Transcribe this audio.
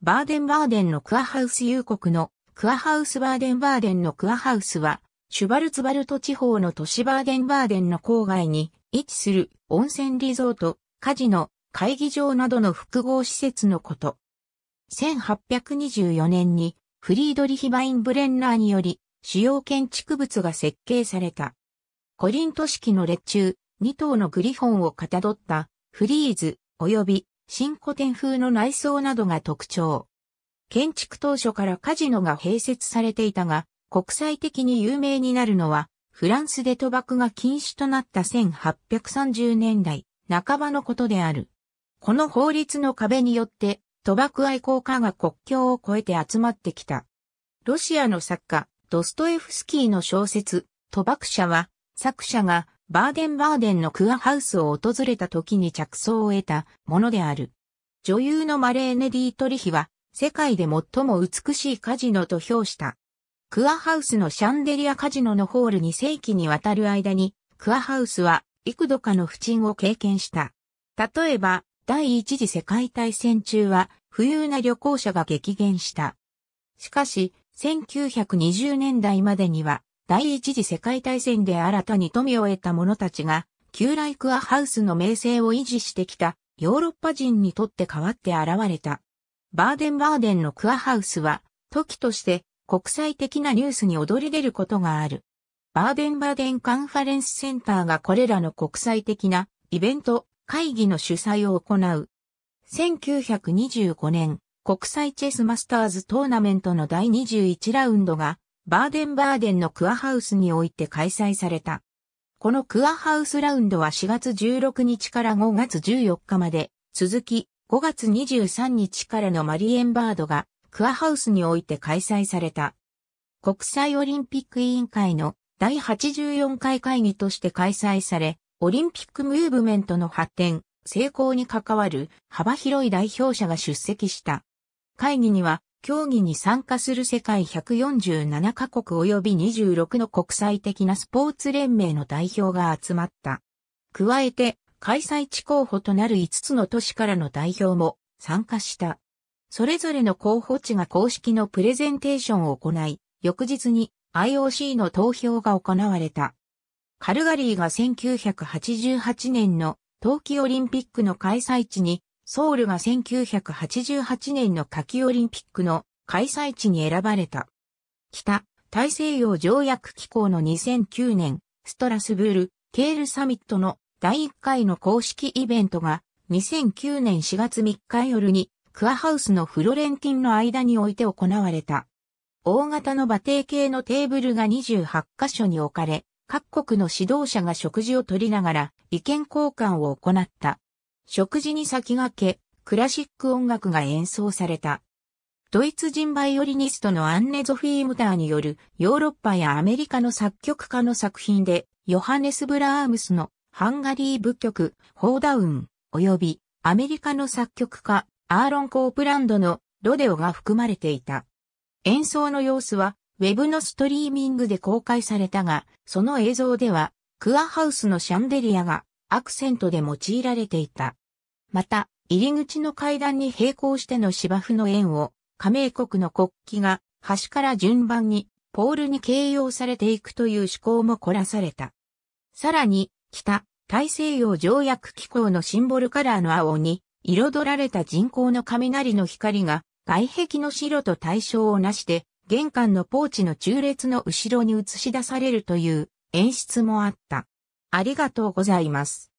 バーデンバーデンのクアハウス有国のクアハウスバーデンバーデンのクアハウスは、シュバルツバルト地方の都市バーデンバーデンの郊外に位置する温泉リゾート、カジノ、会議場などの複合施設のこと。1824年にフリードリヒバイン・ブレンナーにより主要建築物が設計された。コリント式の列中、2頭のグリフォンをかたどったフリーズ及び新古典風の内装などが特徴。建築当初からカジノが併設されていたが、国際的に有名になるのは、フランスで賭博が禁止となった1830年代半ばのことである。この法律の壁によって、賭博愛好家が国境を越えて集まってきた。ロシアの作家、ドストエフスキーの小説、賭博者は、作者がバーデンバーデンのクアハウスを訪れた時に着想を得たものである。女優のマレーネ・ディートリヒは、世界で最も美しいカジノと評した。クアハウスのシャンデリアカジノのホール2世紀にわたる間に、クアハウスは幾度かの不沈を経験した。例えば、第一次世界大戦中は、富裕な旅行者が激減した。しかし、1920年代までには、第一次世界大戦で新たに富を得た者たちが、旧ライクアハウスの名声を維持してきたヨーロッパ人にとって変わって現れた。バーデンバーデンのクアハウスは、時として国際的なニュースに躍り出ることがある。バーデンバーデンカンファレンスセンターがこれらの国際的なイベント、会議の主催を行う。1925年、国際チェスマスターズトーナメントの第21ラウンドがバーデンバーデンのクアハウスにおいて開催された。このクアハウスラウンドは4月16日から5月14日まで、続き5月23日からのマリエンバードがクアハウスにおいて開催された。国際オリンピック委員会の第84回会議として開催され、オリンピックムーブメントの発展、成功に関わる幅広い代表者が出席した。会議には競技に参加する世界147カ国及び26の国際的なスポーツ連盟の代表が集まった。加えて、開催地候補となる5つの都市からの代表も参加した。それぞれの候補地が公式のプレゼンテーションを行い、翌日に IOC の投票が行われた。カルガリーが1988年の冬季オリンピックの開催地にソウルが1988年の夏季オリンピックの開催地に選ばれた。北、大西洋条約機構の2009年、ストラスブール、ケールサミットの第1回の公式イベントが2009年4月3日夜にクアハウスのフロレンティンの間において行われた。大型の馬蹄形のテーブルが28カ所に置かれ、各国の指導者が食事を取りながら意見交換を行った。食事に先駆け、クラシック音楽が演奏された。ドイツ人バイオリニストのアンネ・ゾフィー・ムターによるヨーロッパやアメリカの作曲家の作品で、ヨハネス・ブラームスのハンガリー部曲、ホーダウン、及びアメリカの作曲家、アーロン・コープランドのロデオが含まれていた。演奏の様子は、ウェブのストリーミングで公開されたが、その映像では、クアハウスのシャンデリアがアクセントで用いられていた。また、入り口の階段に並行しての芝生の円を、加盟国の国旗が端から順番にポールに形容されていくという思考も凝らされた。さらに、北、大西洋条約機構のシンボルカラーの青に、彩られた人工の雷の光が、外壁の白と対象をなして、玄関のポーチの中列の後ろに映し出されるという演出もあった。ありがとうございます。